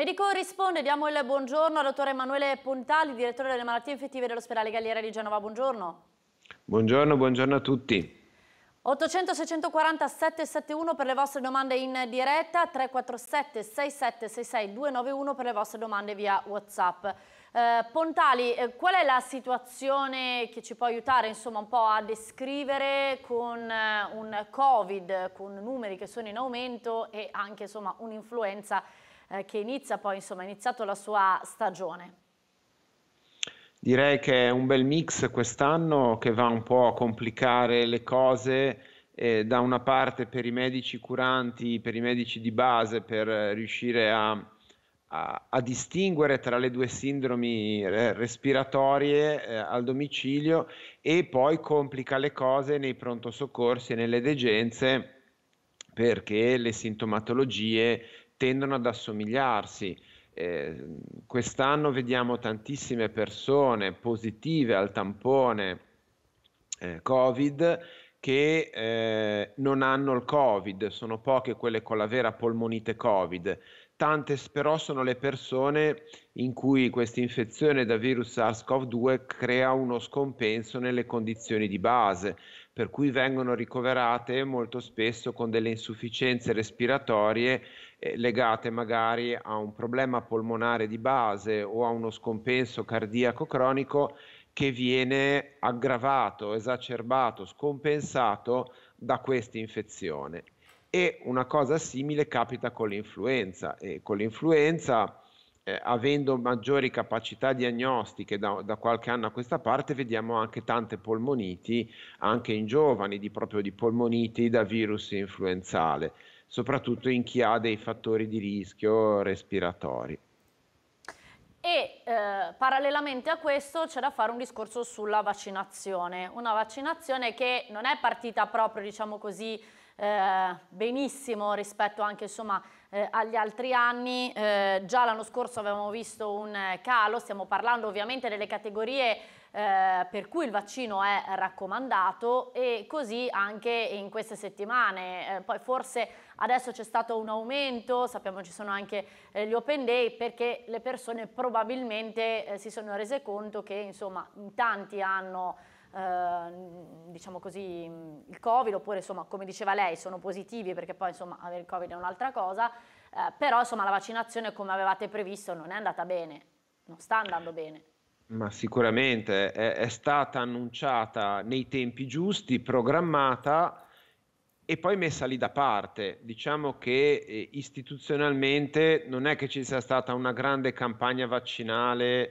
Medico risponde, diamo il buongiorno al dottore Emanuele Pontali, direttore delle malattie infettive dell'ospedale Galliera di Genova. Buongiorno. Buongiorno, buongiorno a tutti. 800 640 771 per le vostre domande in diretta, 347 6766 291 per le vostre domande via Whatsapp. Eh, Pontali, eh, qual è la situazione che ci può aiutare insomma, un po' a descrivere con eh, un Covid, con numeri che sono in aumento e anche un'influenza eh, che inizia poi, insomma, ha iniziato la sua stagione? Direi che è un bel mix quest'anno che va un po' a complicare le cose. Eh, da una parte per i medici curanti, per i medici di base, per riuscire a, a, a distinguere tra le due sindromi eh, respiratorie eh, al domicilio e poi complica le cose nei pronto soccorsi e nelle degenze perché le sintomatologie tendono ad assomigliarsi. Eh, quest'anno vediamo tantissime persone positive al tampone eh, Covid che eh, non hanno il Covid, sono poche quelle con la vera polmonite Covid, Tante però sono le persone in cui questa infezione da virus SARS-CoV-2 crea uno scompenso nelle condizioni di base, per cui vengono ricoverate molto spesso con delle insufficienze respiratorie eh, legate magari a un problema polmonare di base o a uno scompenso cardiaco cronico che viene aggravato, esacerbato, scompensato da questa infezione e una cosa simile capita con l'influenza e con l'influenza eh, avendo maggiori capacità diagnostiche da, da, qualche anno a questa parte vediamo anche tante polmoniti anche in giovani di proprio di polmoniti da virus influenzale soprattutto in chi ha dei fattori di rischio respiratori e eh, parallelamente a questo c'è da fare un discorso sulla vaccinazione, una vaccinazione che non è partita proprio, diciamo così, eh, benissimo rispetto anche insomma, eh, agli altri anni. Eh, già l'anno scorso avevamo visto un eh, calo, stiamo parlando ovviamente delle categorie eh, per cui il vaccino è raccomandato e così anche in queste settimane. Eh, poi forse adesso c'è stato un aumento, sappiamo ci sono anche eh, gli open day perché le persone probabilmente eh, si sono rese conto che insomma in tanti hanno Ehm, diciamo così, il Covid, oppure insomma, come diceva lei, sono positivi perché poi insomma avere il Covid è un'altra cosa, eh, però insomma la vaccinazione come avevate previsto non è andata bene, non sta andando bene. Ma sicuramente è, è stata annunciata nei tempi giusti, programmata e poi messa lì da parte. Diciamo che eh, istituzionalmente non è che ci sia stata una grande campagna vaccinale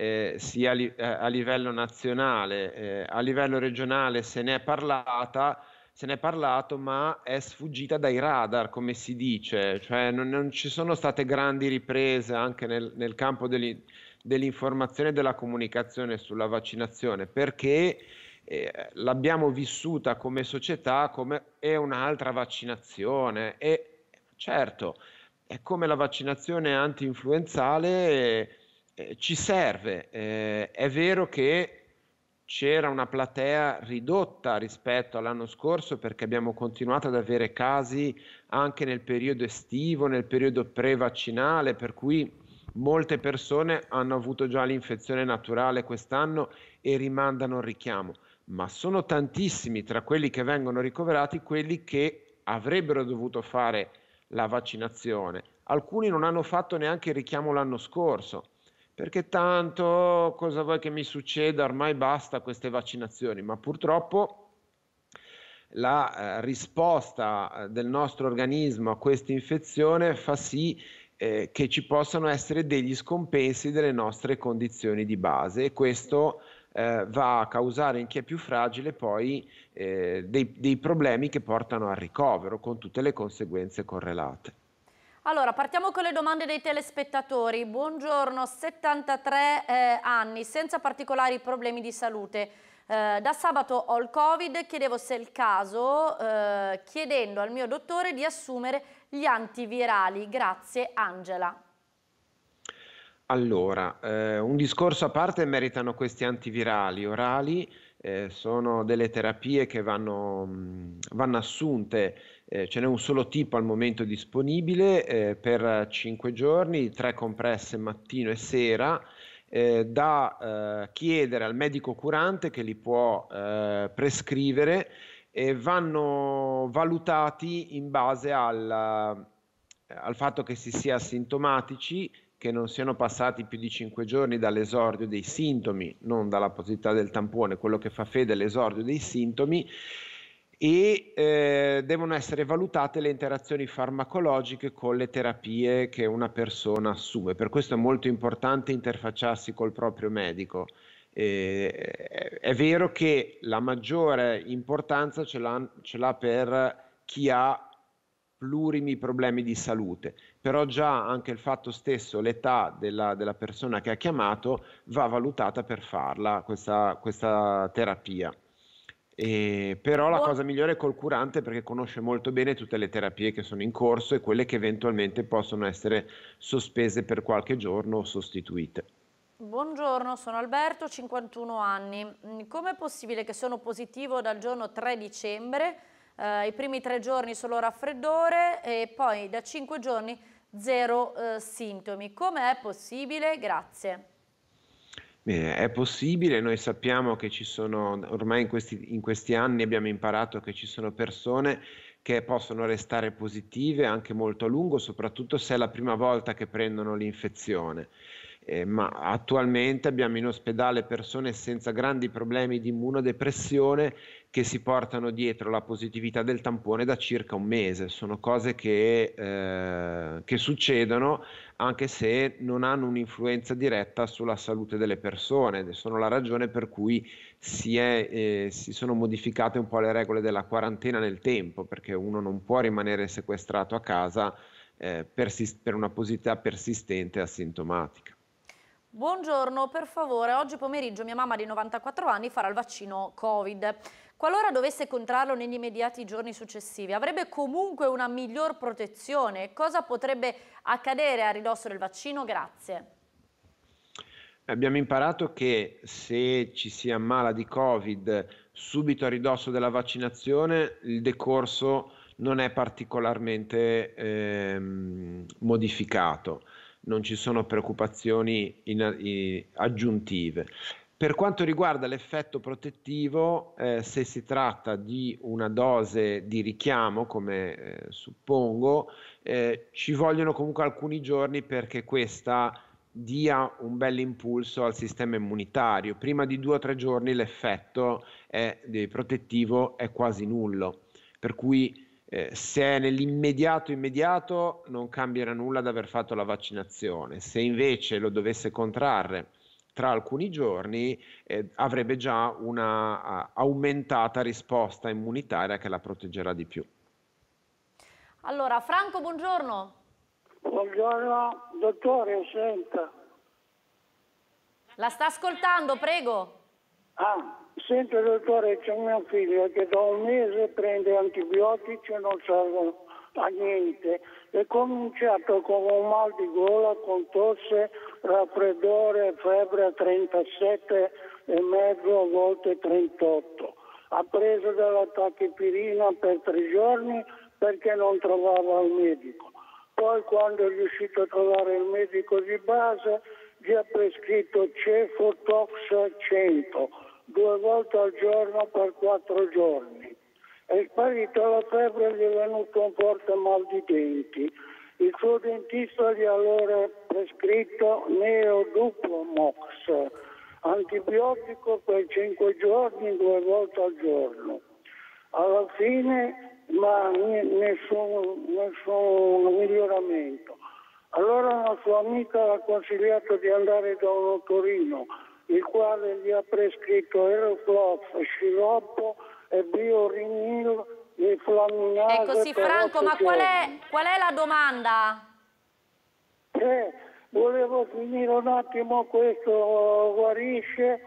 eh, sia li, eh, a livello nazionale, eh, a livello regionale se ne è parlata, se ne è parlato, ma è sfuggita dai radar, come si dice, cioè non, non ci sono state grandi riprese anche nel, nel campo degli, dell'informazione e della comunicazione sulla vaccinazione, perché eh, l'abbiamo vissuta come società come è un'altra vaccinazione e certo è come la vaccinazione anti-influenzale. Eh, eh, ci serve. Eh, è vero che c'era una platea ridotta rispetto all'anno scorso perché abbiamo continuato ad avere casi anche nel periodo estivo, nel periodo pre-vaccinale, per cui molte persone hanno avuto già l'infezione naturale quest'anno e rimandano il richiamo, ma sono tantissimi tra quelli che vengono ricoverati quelli che avrebbero dovuto fare la vaccinazione. Alcuni non hanno fatto neanche il richiamo l'anno scorso perché tanto cosa vuoi che mi succeda, ormai basta queste vaccinazioni, ma purtroppo la eh, risposta eh, del nostro organismo a questa infezione fa sì eh, che ci possano essere degli scompensi delle nostre condizioni di base e questo eh, va a causare in chi è più fragile poi eh, dei, dei problemi che portano al ricovero con tutte le conseguenze correlate. Allora, partiamo con le domande dei telespettatori. Buongiorno, 73 eh, anni, senza particolari problemi di salute. Eh, da sabato ho il Covid, chiedevo se è il caso, eh, chiedendo al mio dottore di assumere gli antivirali. Grazie Angela. Allora, eh, un discorso a parte meritano questi antivirali orali, eh, sono delle terapie che vanno, mm, vanno assunte eh, ce n'è un solo tipo al momento disponibile eh, per 5 giorni, 3 compresse mattino e sera, eh, da eh, chiedere al medico curante che li può eh, prescrivere e vanno valutati in base al, eh, al fatto che si sia sintomatici, che non siano passati più di 5 giorni dall'esordio dei sintomi, non dalla posità del tampone, quello che fa fede all'esordio dei sintomi e eh, devono essere valutate le interazioni farmacologiche con le terapie che una persona assume. Per questo è molto importante interfacciarsi col proprio medico. Eh, è vero che la maggiore importanza ce l'ha, ce l'ha per chi ha plurimi problemi di salute, però già anche il fatto stesso, l'età della, della persona che ha chiamato va valutata per farla questa, questa terapia. E, ehm, però la cosa migliore è col curante perché conosce molto bene tutte le terapie che sono in corso e quelle che eventualmente possono essere sospese per qualche giorno o sostituite. Buongiorno, sono Alberto, 51 anni. Mm, com'è possibile che sono positivo dal giorno 3 dicembre? Eh, I primi tre giorni solo raffreddore e poi da cinque giorni zero eh, sintomi. Com'è possibile? Grazie eh, è possibile, noi sappiamo che ci sono, ormai in questi, in questi anni abbiamo imparato che ci sono persone che possono restare positive anche molto a lungo, soprattutto se è la prima volta che prendono l'infezione. Eh, ma attualmente abbiamo in ospedale persone senza grandi problemi di immunodepressione che si portano dietro la positività del tampone da circa un mese. Sono cose che, eh, che succedono anche se non hanno un'influenza diretta sulla salute delle persone ed sono la ragione per cui si, è, eh, si sono modificate un po' le regole della quarantena nel tempo, perché uno non può rimanere sequestrato a casa. Eh, per, per una positività persistente e asintomatica. Buongiorno, per favore, oggi pomeriggio mia mamma di 94 anni farà il vaccino Covid. Qualora dovesse contrarlo negli immediati giorni successivi, avrebbe comunque una miglior protezione? Cosa potrebbe accadere a ridosso del vaccino? Grazie. Abbiamo imparato che se ci si ammala di Covid subito a ridosso della vaccinazione, il decorso non è particolarmente ehm, modificato non ci sono preoccupazioni in, in, aggiuntive. Per quanto riguarda l'effetto protettivo, eh, se si tratta di una dose di richiamo, come eh, suppongo, eh, ci vogliono comunque alcuni giorni perché questa dia un bel impulso al sistema immunitario. Prima di due o tre giorni l'effetto è, protettivo è quasi nullo, per cui eh, se è nell'immediato immediato non cambierà nulla aver fatto la vaccinazione, se invece lo dovesse contrarre tra alcuni giorni eh, avrebbe già una a, aumentata risposta immunitaria che la proteggerà di più. Allora, Franco, buongiorno. Buongiorno, dottore, senta. La sta ascoltando, prego. Ah. Sento dottore, c'è mio figlio che da un mese prende antibiotici e non servono a niente. È cominciato con un mal di gola, con tosse, raffreddore, febbre a 37 e mezzo, a volte 38. Ha preso della tachipirina per tre giorni perché non trovava il medico. Poi quando è riuscito a trovare il medico di base gli ha prescritto Cefotox 100 due volte al giorno per quattro giorni. È sparita la febbre e gli è venuto un forte mal di denti. Il suo dentista gli ha allora prescritto Neoduplomox, antibiotico per cinque giorni, due volte al giorno. Alla fine, ma nessun, nessun miglioramento. Allora una sua amica l'ha consigliato di andare da un otorino il quale gli ha prescritto Aeroflot, sciroppo e biorinil di flaminase. Ecco sì Franco, ma qual è, qual è, la domanda? Eh, volevo finire un attimo questo guarisce,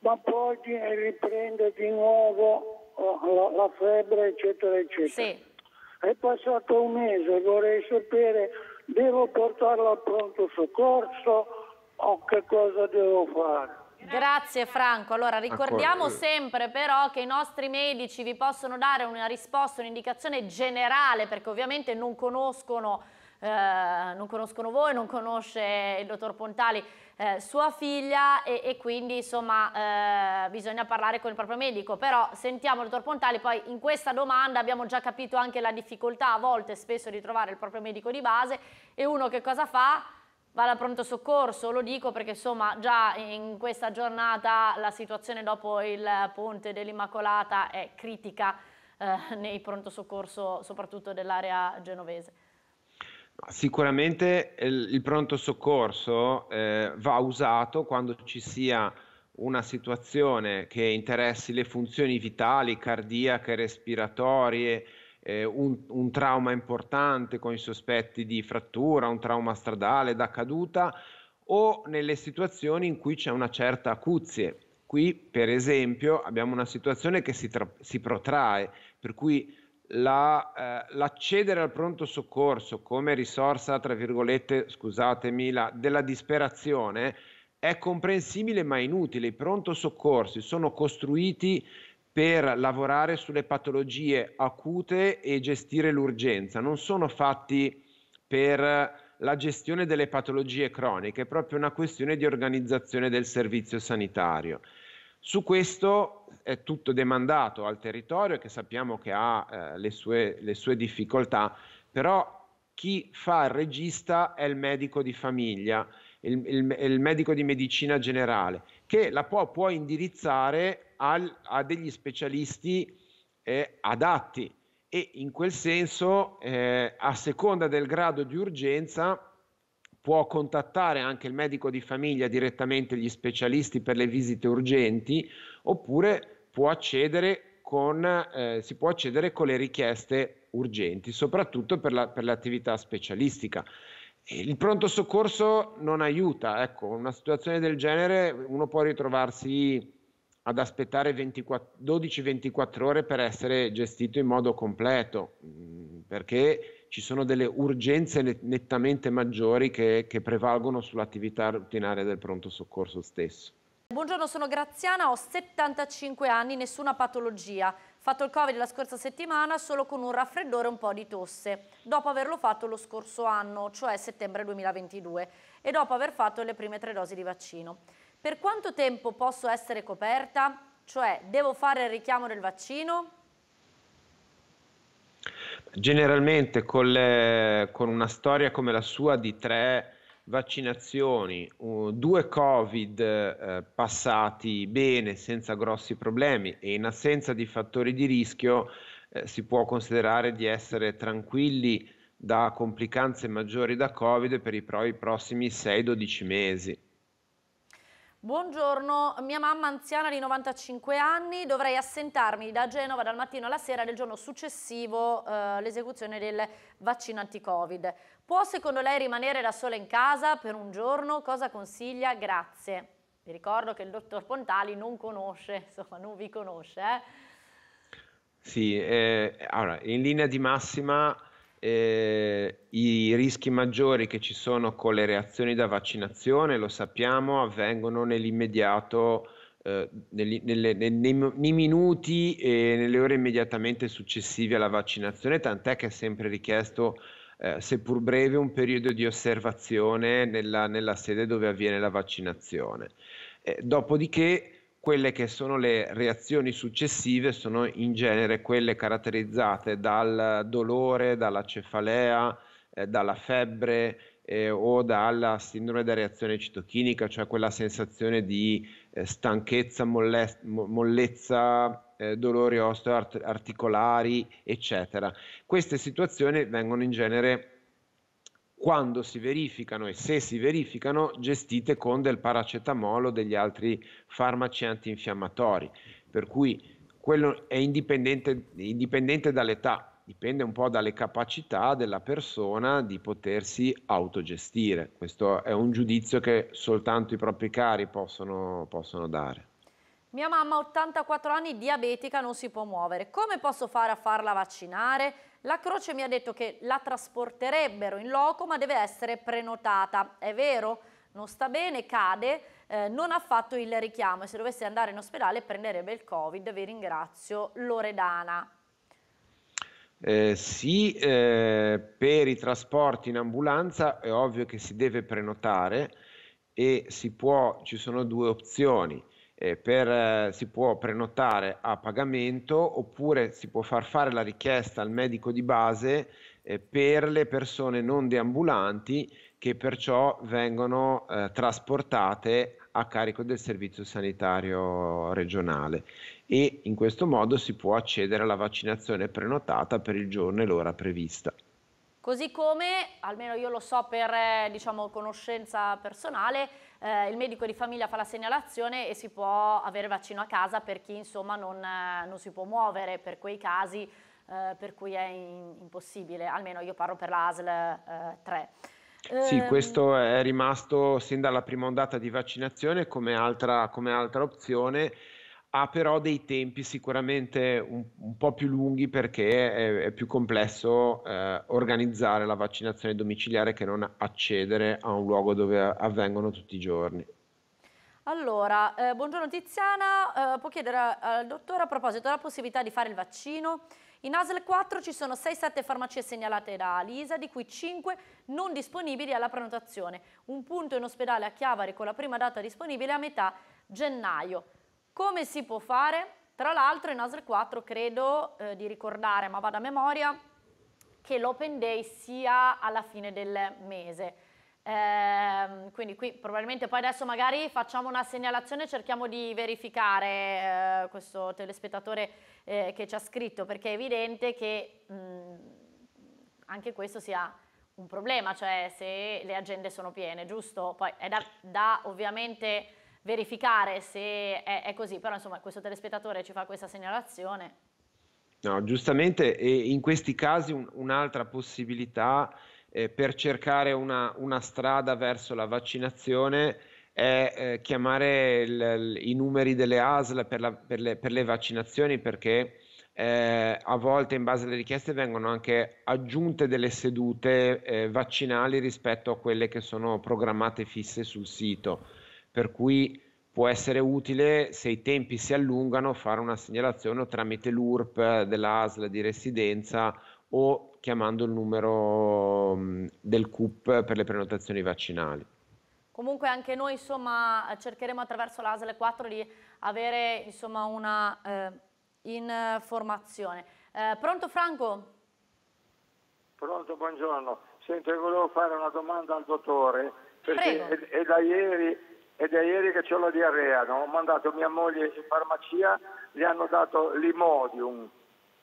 ma poi riprende di nuovo eh, la, la febbre, eccetera, eccetera. Sì. È passato un mese, vorrei sapere, devo portarlo al pronto soccorso o che cosa devo fare? Grazie Franco. Allora ricordiamo sempre però che i nostri medici vi possono dare una risposta, un'indicazione generale perché ovviamente non conoscono, eh, non conoscono, voi, non conosce il dottor Pontali eh, sua figlia e, e quindi insomma eh, bisogna parlare con il proprio medico. Però sentiamo il dottor Pontali, poi in questa domanda abbiamo già capito anche la difficoltà a volte spesso di trovare il proprio medico di base e uno che cosa fa? vada a pronto soccorso, lo dico perché insomma già in questa giornata la situazione dopo il ponte dell'Immacolata è critica eh, nei pronto soccorso soprattutto dell'area genovese. Sicuramente il, pronto soccorso eh, va usato quando ci sia una situazione che interessi le funzioni vitali, cardiache, respiratorie, eh, un, un, trauma importante con i sospetti di frattura, un trauma stradale, da caduta o nelle situazioni in cui c'è una certa acuzie. Qui, per esempio, abbiamo una situazione che si, tra- si protrae, per cui la, eh, l'accedere al pronto soccorso come risorsa, tra virgolette, scusatemi, la, della disperazione è comprensibile ma inutile. I pronto soccorsi sono costruiti per lavorare sulle patologie acute e gestire l'urgenza, non sono fatti per la gestione delle patologie croniche, è proprio una questione di organizzazione del servizio sanitario. Su questo è tutto demandato al territorio che sappiamo che ha eh, le, sue, le sue difficoltà, però chi fa il regista è il medico di famiglia, il, il, il medico di medicina generale, che la può, può indirizzare al, a degli specialisti eh, adatti e in quel senso eh, a seconda del grado di urgenza può contattare anche il medico di famiglia direttamente gli specialisti per le visite urgenti oppure può accedere con, eh, si può accedere con le richieste urgenti, soprattutto per, la, per l'attività specialistica. Il pronto soccorso non aiuta, ecco, una situazione del genere uno può ritrovarsi ad aspettare 12-24 ore per essere gestito in modo completo, mm, perché ci sono delle urgenze nettamente maggiori che, che prevalgono sull'attività rutinaria del pronto soccorso stesso. Buongiorno, sono Graziana, ho 75 anni, nessuna patologia. Fatto il Covid la scorsa settimana solo con un raffreddore e un po' di tosse, dopo averlo fatto lo scorso anno, cioè settembre 2022, e dopo aver fatto le prime tre dosi di vaccino. Per quanto tempo posso essere coperta? Cioè, devo fare il richiamo del vaccino? Generalmente con, le, con una storia come la sua di tre vaccinazioni, due Covid eh, passati bene senza grossi problemi e in assenza di fattori di rischio eh, si può considerare di essere tranquilli da complicanze maggiori da Covid per i prossimi 6-12 mesi. Buongiorno, mia mamma anziana di 95 anni, dovrei assentarmi da Genova dal mattino alla sera del giorno successivo eh, del vaccino anti-Covid. Può secondo lei rimanere da sola in casa per un giorno? Cosa consiglia? Grazie. Vi ricordo che il dottor Pontali non conosce, insomma non vi conosce. Eh? Sì, eh, allora, in linea di massima eh, i rischi maggiori che ci sono con le reazioni da vaccinazione, lo sappiamo, avvengono nell'immediato, eh, negli, nelle, nei, nei, minuti e nelle ore immediatamente successive alla vaccinazione, tant'è che è sempre richiesto, eh, seppur breve, un periodo di osservazione nella, nella sede dove avviene la vaccinazione. Eh, dopodiché quelle che sono le reazioni successive sono in genere quelle caratterizzate dal dolore, dalla cefalea, eh, dalla febbre eh, o dalla sindrome da reazione citochinica, cioè quella sensazione di eh, stanchezza, molle- mollezza, eh, dolori osteoarticolari, eccetera. Queste situazioni vengono in genere quando si verificano e se si verificano gestite con del paracetamolo o degli altri farmaci antinfiammatori, per cui quello è indipendente, indipendente dall'età, dipende un po' dalle capacità della persona di potersi autogestire. Questo è un giudizio che soltanto i propri cari possono, possono dare. Mia mamma, 84 anni, diabetica, non si può muovere. Come posso fare a farla vaccinare? La Croce mi ha detto che la trasporterebbero in loco ma deve essere prenotata. È vero? Non sta bene, cade, eh, non ha fatto il richiamo e se dovesse andare in ospedale prenderebbe il Covid. Vi ringrazio Loredana. Eh, sì, eh, per i trasporti in ambulanza è ovvio che si deve prenotare e si può, ci sono due opzioni eh, per, eh, si può prenotare a pagamento oppure si può far fare la richiesta al medico di base eh, per le persone non deambulanti che perciò vengono eh, trasportate a carico del servizio sanitario regionale e in questo modo si può accedere alla vaccinazione prenotata per il giorno e l'ora prevista. Così come, almeno io lo so per eh, diciamo, conoscenza personale, eh, il medico di famiglia fa la segnalazione e si può avere vaccino a casa per chi insomma non, eh, non si può muovere, per quei casi eh, per cui è in, impossibile, almeno io parlo per l'ASL eh, 3. Sì, ehm, questo è rimasto sin dalla prima ondata di vaccinazione come altra, come altra opzione ha però dei tempi sicuramente un, un po' più lunghi perché è, è più complesso eh, organizzare la vaccinazione domiciliare che non accedere a un luogo dove avvengono tutti i giorni. Allora, eh, buongiorno Tiziana, eh, può chiedere al dottore a proposito della possibilità di fare il vaccino? In ASL 4 ci sono 6-7 farmacie segnalate da Lisa, di cui 5 non disponibili alla prenotazione. Un punto in ospedale a Chiavari con la prima data disponibile a metà gennaio. Come si può fare? Tra l'altro in ASL 4 credo eh, di ricordare, ma vado a memoria, che l'open day sia alla fine del mese. Eh, quindi qui probabilmente poi adesso magari facciamo una segnalazione, cerchiamo di verificare eh, questo telespettatore eh, che ci ha scritto, perché è evidente che mh, mm, anche questo sia un problema, cioè se le agende sono piene, giusto? Poi è da, da ovviamente verificare se è, è così, però insomma questo telespettatore ci fa questa segnalazione. No, giustamente, e in questi casi un, un'altra possibilità eh, per cercare una, una, strada verso la vaccinazione è eh, chiamare il, i numeri delle ASL per, la, per, le, per le, vaccinazioni perché eh, a volte in base alle richieste vengono anche aggiunte delle sedute eh, vaccinali rispetto a quelle che sono programmate fisse sul sito per cui può essere utile se i tempi si allungano fare una segnalazione o tramite l'URP dell'ASL di residenza o chiamando il numero mm, del CUP per le prenotazioni vaccinali. Comunque anche noi insomma, cercheremo attraverso l'ASL 4 di avere insomma, una eh, informazione. Eh, pronto Franco? Pronto, buongiorno. Senti, volevo fare una domanda al dottore perché è, è da ieri è da ieri che ho la diarrea, no? ho mandato mia moglie in farmacia, gli hanno dato l'imodium,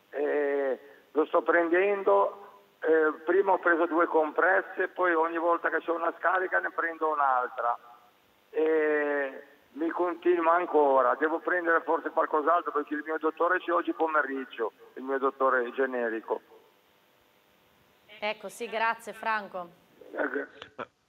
eh, lo sto prendendo, eh, prima ho preso due compresse, poi ogni volta che c'è una scarica ne prendo un'altra. E mi continua ancora, devo prendere forse qualcos'altro perché il mio dottore c'è oggi pomeriggio, il mio dottore generico. Ecco, sì, grazie Franco. Eh,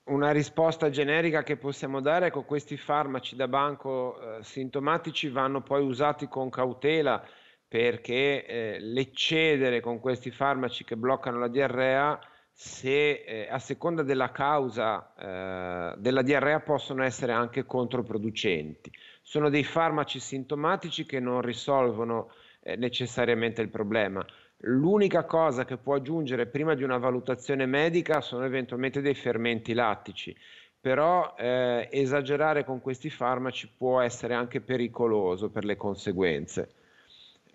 una risposta generica che possiamo dare è ecco, che questi farmaci da banco eh, sintomatici vanno poi usati con cautela perché eh, l'eccedere con questi farmaci che bloccano la diarrea, se, eh, a seconda della causa eh, della diarrea, possono essere anche controproducenti. Sono dei farmaci sintomatici che non risolvono eh, necessariamente il problema L'unica cosa che può aggiungere prima di una valutazione medica sono eventualmente dei fermenti lattici, però eh, esagerare con questi farmaci può essere anche pericoloso per le conseguenze.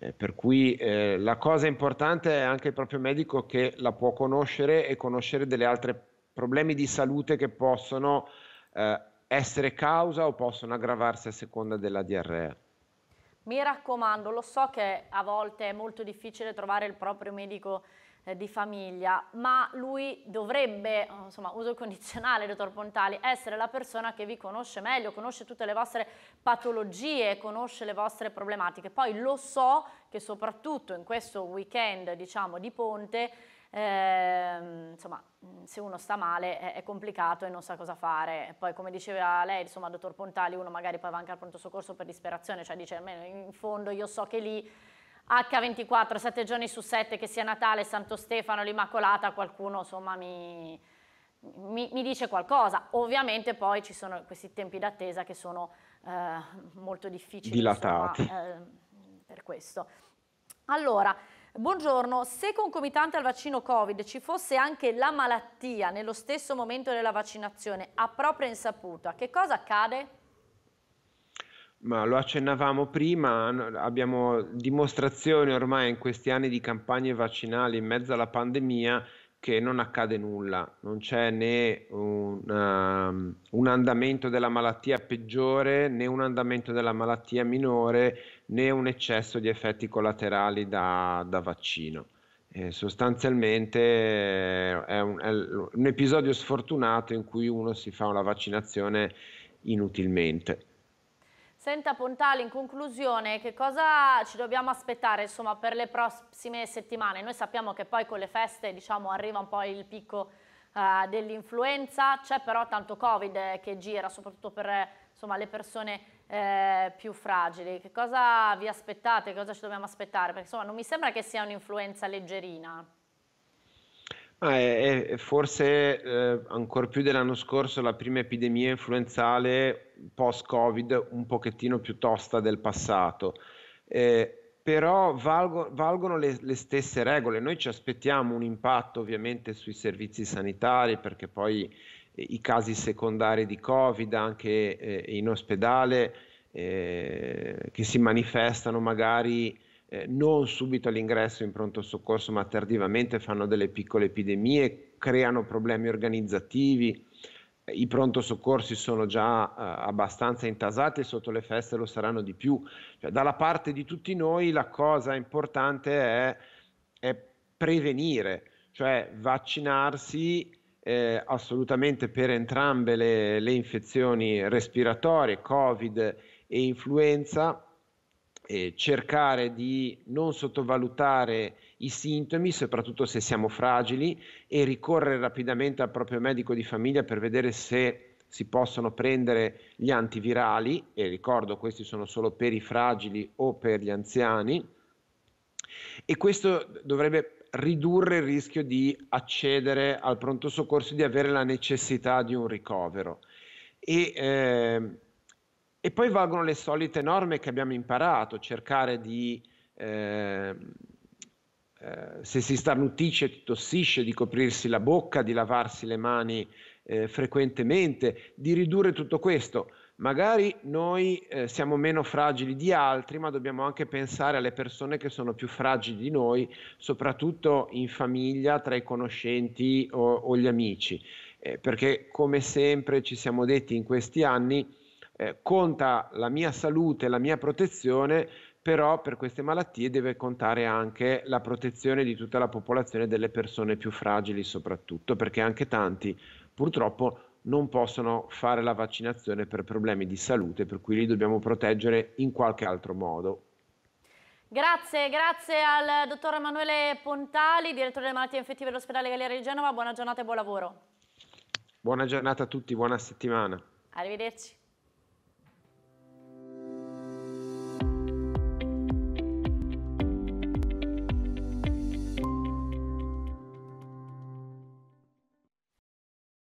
Eh, per cui eh, la cosa importante è anche il proprio medico che la può conoscere e conoscere delle altre problemi di salute che possono eh, essere causa o possono aggravarsi a seconda della diarrea. Mi raccomando, lo so che a volte è molto difficile trovare il proprio medico eh, di famiglia, ma lui dovrebbe, eh, insomma, uso condizionale, dottor Pontali, essere la persona che vi conosce meglio, conosce tutte le vostre patologie, conosce le vostre problematiche. Poi lo so che soprattutto in questo weekend, diciamo, di ponte, Ehm, insomma, se uno sta male è, è, complicato e non sa cosa fare. Poi, come diceva lei, insomma, dottor Pontali, uno magari poi va anche al pronto soccorso per disperazione, cioè dice, almeno in fondo io so che lì H24, 7 giorni su 7, che sia Natale, Santo Stefano, l'Immacolata, qualcuno insomma mi, mi, mi, dice qualcosa. Ovviamente poi ci sono questi tempi d'attesa che sono eh, molto difficili. Dilatati. Insomma, eh, per questo. Allora, Buongiorno, se concomitante al vaccino Covid ci fosse anche la malattia nello stesso momento della vaccinazione a propria insaputa, che cosa accade? Ma lo accennavamo prima, abbiamo dimostrazioni ormai in questi anni di campagne vaccinali in mezzo alla pandemia che non accade nulla, non c'è né un, uh, un, andamento della malattia peggiore né un andamento della malattia minore né un eccesso di effetti collaterali da, da vaccino. Eh, sostanzialmente eh, è un, è un episodio sfortunato in cui uno si fa una vaccinazione inutilmente. Senta Pontali, in conclusione, che cosa ci dobbiamo aspettare insomma, per le prossime settimane? Noi sappiamo che poi con le feste diciamo, arriva un po' il picco uh, dell'influenza, c'è però tanto Covid eh, che gira, soprattutto per insomma, le persone eh, più fragili, che cosa vi aspettate, Che cosa ci dobbiamo aspettare? Perché insomma non mi sembra che sia un'influenza leggerina. Ah, è, è forse eh, ancora più dell'anno scorso la prima epidemia influenzale post-Covid un pochettino più tosta del passato. Eh, però valgo, valgono le, le, stesse regole. Noi ci aspettiamo un impatto ovviamente sui servizi sanitari perché poi i casi secondari di Covid anche eh, in ospedale eh, che si manifestano magari eh, non subito all'ingresso in pronto soccorso ma tardivamente fanno delle piccole epidemie, creano problemi organizzativi. I pronto soccorsi sono già abbastanza intasati e sotto le feste lo saranno di più. Cioè, dalla parte di tutti noi la cosa importante è, è prevenire, cioè vaccinarsi eh, assolutamente per entrambe le, le, infezioni respiratorie, Covid e influenza, eh, cercare di non sottovalutare i sintomi, soprattutto se siamo fragili, e ricorrere rapidamente al proprio medico di famiglia per vedere se si possono prendere gli antivirali, e ricordo questi sono solo per i fragili o per gli anziani, e questo dovrebbe ridurre il rischio di accedere al pronto soccorso, di avere la necessità di un ricovero. E, eh, e poi valgono le solite norme che abbiamo imparato, cercare di, eh, eh, se si starnutisce, tossisce, di coprirsi la bocca, di lavarsi le mani eh, frequentemente, di ridurre tutto questo Magari noi eh, siamo meno fragili di altri, ma dobbiamo anche pensare alle persone che sono più fragili di noi, soprattutto in famiglia, tra i conoscenti o, o gli amici, eh, perché come sempre ci siamo detti in questi anni, eh, conta la mia salute, la mia protezione, però per queste malattie deve contare anche la protezione di tutta la popolazione delle persone più fragili soprattutto, perché anche tanti purtroppo non possono fare la vaccinazione per problemi di salute, per cui li dobbiamo proteggere in qualche altro modo. Grazie, grazie al dottor Emanuele Pontali, direttore delle malattie infettive dell'ospedale Galliera di Genova. Buona giornata e buon lavoro. Buona giornata a tutti, buona settimana. Arrivederci.